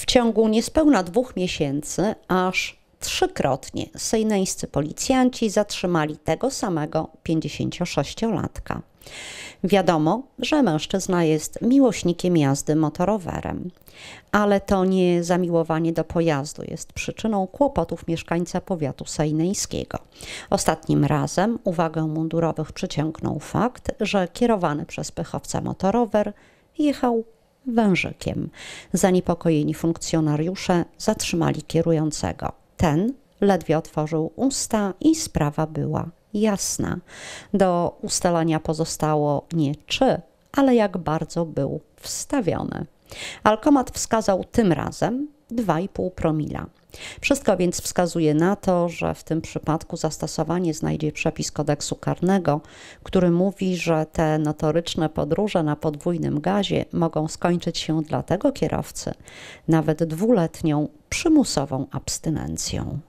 W ciągu niespełna dwóch miesięcy aż trzykrotnie sejneńscy policjanci zatrzymali tego samego 56-latka. Wiadomo, że mężczyzna jest miłośnikiem jazdy motorowerem, ale to nie zamiłowanie do pojazdu jest przyczyną kłopotów mieszkańca powiatu sejneńskiego. Ostatnim razem uwagę mundurowych przyciągnął fakt, że kierowany przez pechowca motorower jechał wężykiem. Zaniepokojeni funkcjonariusze zatrzymali kierującego. Ten ledwie otworzył usta i sprawa była jasna. Do ustalenia pozostało nie czy, ale jak bardzo był wstawiony. Alkomat wskazał tym razem 2,5 promila. Wszystko więc wskazuje na to, że w tym przypadku zastosowanie znajdzie przepis kodeksu karnego, który mówi, że te notoryczne podróże na podwójnym gazie mogą skończyć się dla tego kierowcy nawet dwuletnią przymusową abstynencją.